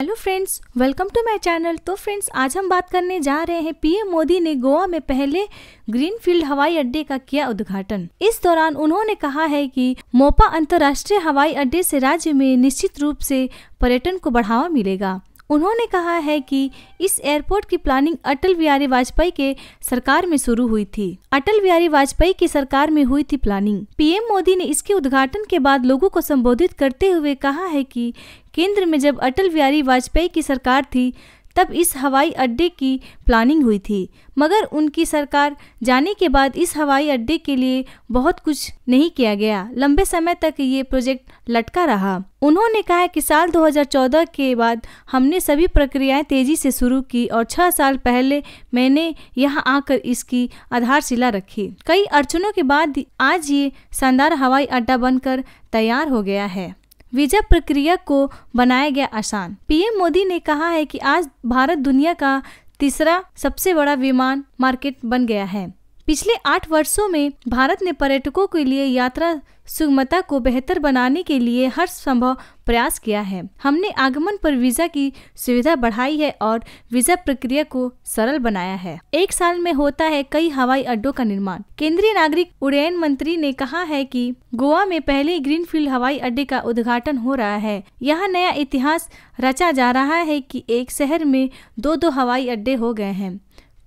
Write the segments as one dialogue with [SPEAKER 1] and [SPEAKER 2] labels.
[SPEAKER 1] hello friends welcome to my channel तो friends आज हम बात करने जा रहे हैं पीएम मोदी ने गोवा में पहले ग्रीनफील्ड हवाई अड्डे का किया उद्घाटन इस दौरान उन्होंने कहा है कि मोपा अंतर्राष्ट्रीय हवाई अड्डे से राज्य में निश्चित रूप से पर्यटन को बढ़ावा मिलेगा उन्होंने कहा है कि इस एयरपोर्ट की प्लानिंग अटल बिहारी वाजपेयी के सरकार में शुरू हुई थी अटल बिहारी वाजपेयी की सरकार में हुई थी प्लानिंग पीएम मोदी ने इसके उद्घाटन के बाद लोगों को संबोधित करते हुए कहा है कि केंद्र में जब अटल बिहारी वाजपेयी की सरकार थी तब इस हवाई अड्डे की प्लानिंग हुई थी मगर उनकी सरकार जाने के बाद इस हवाई अड्डे के लिए बहुत कुछ नहीं किया गया लंबे समय तक ये प्रोजेक्ट लटका रहा उन्होंने कहा कि साल 2014 के बाद हमने सभी प्रक्रियाएं तेजी से शुरू की और छह साल पहले मैंने यहाँ आकर इसकी आधारशिला रखी कई अड़चनों के बाद आज ये शानदार हवाई अड्डा बनकर तैयार हो गया है वीजा प्रक्रिया को बनाया गया आसान पीएम मोदी ने कहा है कि आज भारत दुनिया का तीसरा सबसे बड़ा विमान मार्केट बन गया है पिछले आठ वर्षों में भारत ने पर्यटकों के लिए यात्रा सुगमता को बेहतर बनाने के लिए हर संभव प्रयास किया है हमने आगमन पर वीजा की सुविधा बढ़ाई है और वीजा प्रक्रिया को सरल बनाया है एक साल में होता है कई हवाई अड्डों का निर्माण केंद्रीय नागरिक उड्डयन मंत्री ने कहा है कि गोवा में पहले ग्रीनफील्ड हवाई अड्डे का उद्घाटन हो रहा है यह नया इतिहास रचा जा रहा है कि एक शहर में दो दो हवाई अड्डे हो गए हैं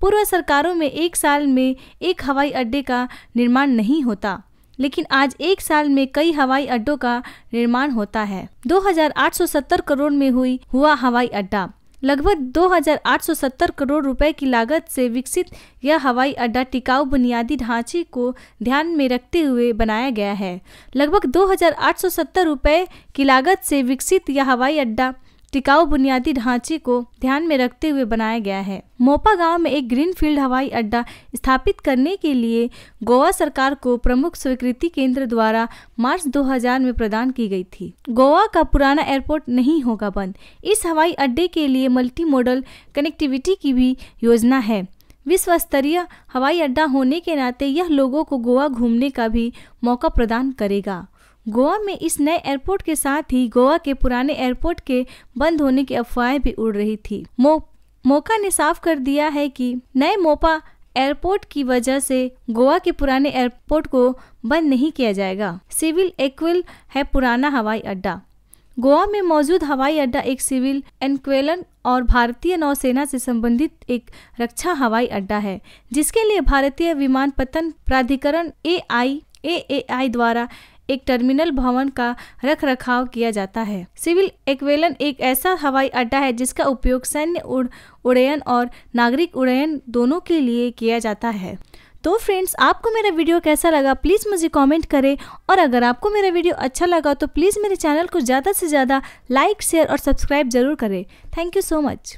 [SPEAKER 1] पूर्व सरकारों में एक साल में एक हवाई अड्डे का निर्माण नहीं होता लेकिन आज एक साल में कई हवाई अड्डों का निर्माण होता है 2,870 करोड़ में हुई हुआ हवाई अड्डा लगभग 2,870 करोड़ रुपए की लागत से विकसित यह हवाई अड्डा टिकाऊ बुनियादी ढांचे को ध्यान में रखते हुए बनाया गया है लगभग 2,870 रुपए की लागत से विकसित यह हवाई अड्डा टिकाऊ बुनियादी ढांचे को ध्यान में रखते हुए बनाया गया है मोपा गांव में एक ग्रीनफील्ड हवाई अड्डा स्थापित करने के लिए गोवा सरकार को प्रमुख स्वीकृति केंद्र द्वारा मार्च 2000 में प्रदान की गई थी गोवा का पुराना एयरपोर्ट नहीं होगा बंद इस हवाई अड्डे के लिए मल्टी मॉडल कनेक्टिविटी की भी योजना है विश्व स्तरीय हवाई अड्डा होने के नाते यह लोगों को गोवा घूमने का भी मौका प्रदान करेगा गोवा में इस नए एयरपोर्ट के साथ ही गोवा के पुराने एयरपोर्ट के बंद होने की अफवाहें भी उड़ रही थी मो, मोका ने साफ कर दिया है कि नए मोपा एयरपोर्ट की वजह से गोवा के पुराने एयरपोर्ट को बंद नहीं किया जाएगा सिविल एक्विल है पुराना हवाई अड्डा गोवा में मौजूद हवाई अड्डा एक सिविल एनक्वेलन और भारतीय नौसेना से संबंधित एक रक्षा हवाई अड्डा है जिसके लिए भारतीय विमान पतन प्राधिकरण ए आई ए आई द्वारा एक टर्मिनल भवन का रख रखाव किया जाता है सिविल एक्वेलन एक ऐसा हवाई अड्डा है जिसका उपयोग सैन्य उड़ उड़यन और नागरिक उड़यन दोनों के लिए किया जाता है तो फ्रेंड्स आपको मेरा वीडियो कैसा लगा प्लीज़ मुझे कमेंट करें और अगर आपको मेरा वीडियो अच्छा लगा तो प्लीज़ मेरे चैनल को ज़्यादा से ज़्यादा लाइक शेयर और सब्सक्राइब ज़रूर करें थैंक यू सो मच